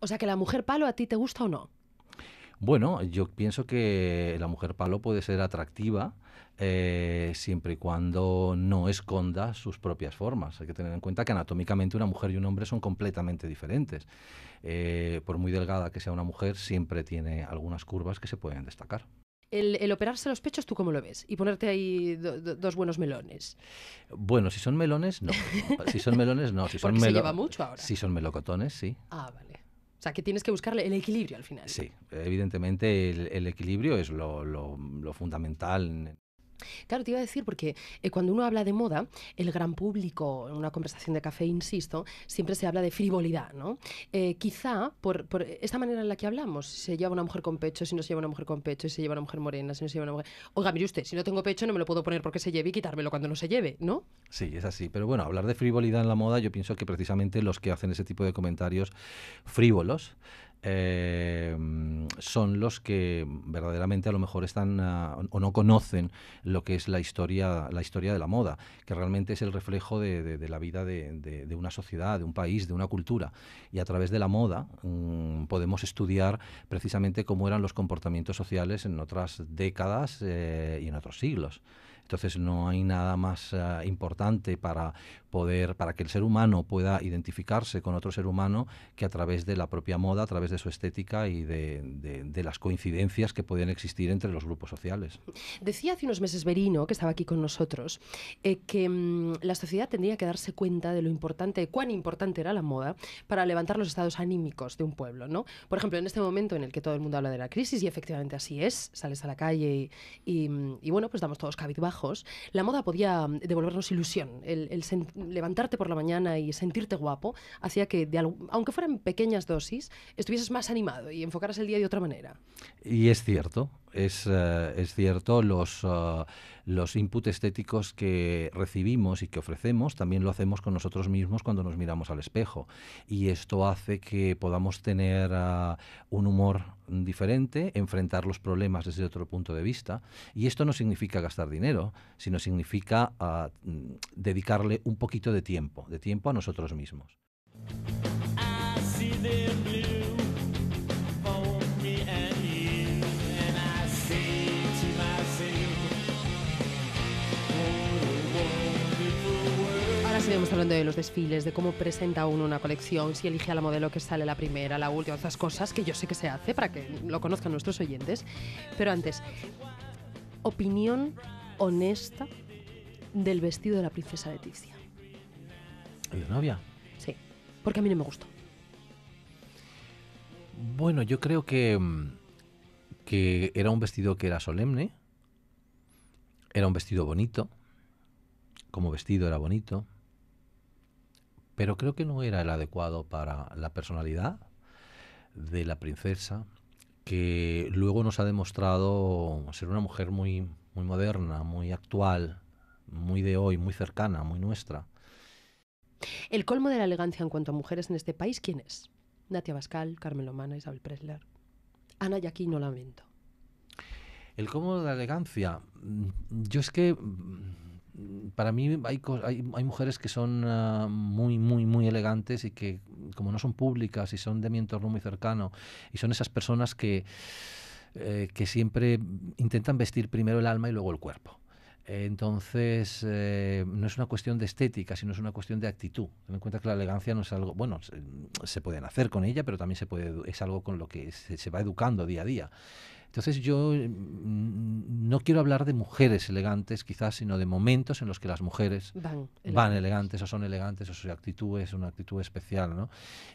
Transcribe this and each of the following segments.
O sea que la mujer palo a ti te gusta o no? Bueno, yo pienso que la mujer palo puede ser atractiva eh, siempre y cuando no esconda sus propias formas. Hay que tener en cuenta que anatómicamente una mujer y un hombre son completamente diferentes. Eh, por muy delgada que sea una mujer, siempre tiene algunas curvas que se pueden destacar el, operarse los pechos, ¿tú cómo lo ves? Y ponerte ahí dos buenos melones. Bueno, si son melones, no. Si son melones, no. Si son se lleva mucho ahora. Si son melocotones, sí. Ah, vale. O sea, que tienes que buscarle el equilibrio al final. Sí, evidentemente el, equilibrio es lo, lo fundamental Claro, te iba a decir, porque eh, cuando uno habla de moda, el gran público, en una conversación de café, insisto, siempre se habla de frivolidad, ¿no? Eh, quizá por, esta manera en la que hablamos, si se lleva una mujer con pecho, si no se lleva una mujer con pecho, si se lleva una mujer morena, si no se lleva una mujer... Oiga, mire usted, si no tengo pecho no me lo puedo poner porque se lleve y quitármelo cuando no se lleve, ¿no? Sí, es así. Pero bueno, hablar de frivolidad en la moda, yo pienso que precisamente los que hacen ese tipo de comentarios frívolos, Em, son los que verdaderamente a lo mejor están ah, o no conocen lo que es la historia, de la moda, que realmente es el reflejo de, la vida de, una sociedad, de un país, de una cultura. Y a través de la moda mm, podemos estudiar precisamente cómo eran los comportamientos sociales en otras décadas eh, y en otros siglos. Entonces no hay nada más eh, importante para poder, para que el ser humano pueda identificarse con otro ser humano que a través de la propia moda, a través de su estética y de, las coincidencias que pueden existir entre los grupos sociales. Decía hace unos meses Berino, que estaba aquí con nosotros, eh, que mm, la sociedad tendría que darse cuenta de lo importante, cuán importante era la moda para levantar los estados anímicos de un pueblo, ¿no? Por ejemplo, en este momento en el que todo el mundo habla de la crisis, y efectivamente así es, sales a la calle y, mm, bueno, pues damos todos cabizbajo, la moda podía mm, devolvernos ilusión. El, levantarte por la mañana y sentirte guapo hacía que, aunque fueran pequeñas dosis, estuvieses más animado y enfocaras el día de otra manera. Y es cierto, eh, es, cierto, los, eh, los inputs estéticos que recibimos y que ofrecemos también lo hacemos con nosotros mismos cuando nos miramos al espejo. Y esto hace que podamos tener eh, un humor diferente, enfrentar los problemas desde otro punto de vista. Y esto no significa gastar dinero, sino significa ah, mm, dedicarle un poquito de tiempo, de tiempo a nosotros mismos. Estamos hablando de los desfiles, de cómo presenta uno una colección, si elige a la modelo que sale la primera, la última, esas cosas que yo sé que se hace para que lo conozcan nuestros oyentes. Pero antes, opinión honesta del vestido de la princesa Leticia. ¿De novia? Sí, porque a mí no me gustó. Bueno, yo creo que, mm, que era un vestido que era solemne, era un vestido bonito, como vestido era bonito, pero creo que no era el adecuado para la personalidad de la princesa, que luego nos ha demostrado ser una mujer muy, muy moderna, muy actual, muy de hoy, muy cercana, muy nuestra. El colmo de la elegancia en cuanto a mujeres en este país, ¿quién es? Natia Bascal, Carmen Lomana, Isabel Presler. Ana aquí no lamento. El colmo de la elegancia. Mm, yo es que mm, para mí hay, hay, hay, mujeres que son ah, muy, muy, muy elegantes y que como no son públicas y son de mi entorno muy cercano y son esas personas que, eh, que siempre intentan vestir primero el alma y luego el cuerpo. Entonces, eh, no es una cuestión de estética, sino es una cuestión de actitud. Ten en cuenta que la elegancia no es algo, bueno, se, puede pueden hacer con ella, pero también se puede, es algo con lo que se, se va educando día a día. Entonces yo mm, no quiero hablar de mujeres elegantes quizás, sino de momentos en los que las mujeres van, elegantes, o son elegantes o su actitud es una actitud especial. ¿no?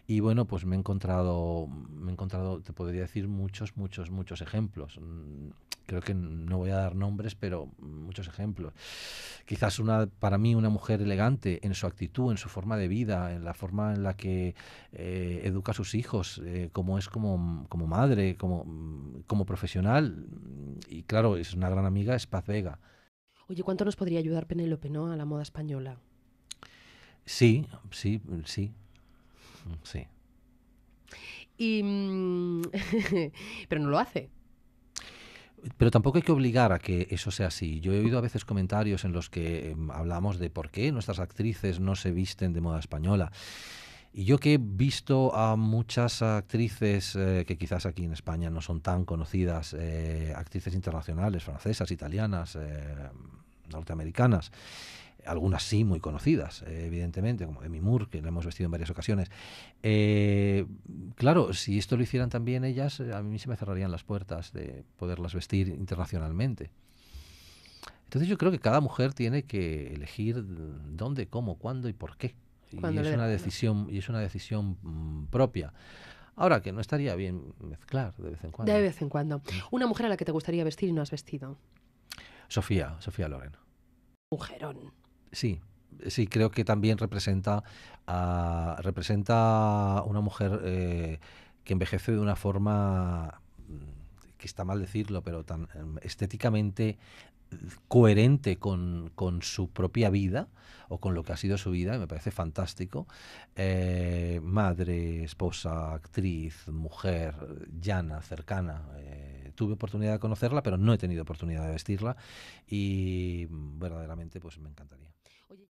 Y bueno, pues me he encontrado, me he encontrado, te podría decir, muchos, muchos, muchos ejemplos creo que no voy a dar nombres, pero muchos ejemplos. Quizás una, para mí una mujer elegante en su actitud, en su forma de vida, en la forma en la que eh, educa a sus hijos, eh, como es como, madre, como, profesional. Y claro, es una gran amiga, es Paz Vega. Oye, ¿cuánto nos podría ayudar Penélope ¿no? a la moda española? Sí, sí, sí. Sí. Mm, pero no lo hace. Pero tampoco hay que obligar a que eso sea así. Yo he oído a veces comentarios en los que em, hablamos de por qué nuestras actrices no se visten de moda española. Y yo que he visto a muchas actrices eh, que quizás aquí en España no son tan conocidas, eh, actrices internacionales, francesas, italianas, eh, norteamericanas, algunas sí muy conocidas, eh, evidentemente, como Demi Moore, que la hemos vestido en varias ocasiones. Eh, claro, si esto lo hicieran también ellas, eh, a mí se me cerrarían las puertas de poderlas vestir internacionalmente. Entonces yo creo que cada mujer tiene que elegir dónde, cómo, cuándo y por qué. y es, una decisión, y es una decisión mm, propia. Ahora que no estaría bien mezclar de vez en cuando. De vez en cuando. Mm. Una mujer a la que te gustaría vestir y no has vestido. Sofía, Sofía Loren. Mujerón sí, sí, creo que también representa a, representa una mujer eh, que envejece de una forma mm, que está mal decirlo, pero tan em, estéticamente coherente con, su propia vida o con lo que ha sido su vida, me parece fantástico. Eh, madre, esposa, actriz, mujer, llana, cercana. Eh, tuve oportunidad de conocerla, pero no he tenido oportunidad de vestirla y verdaderamente pues me encantaría.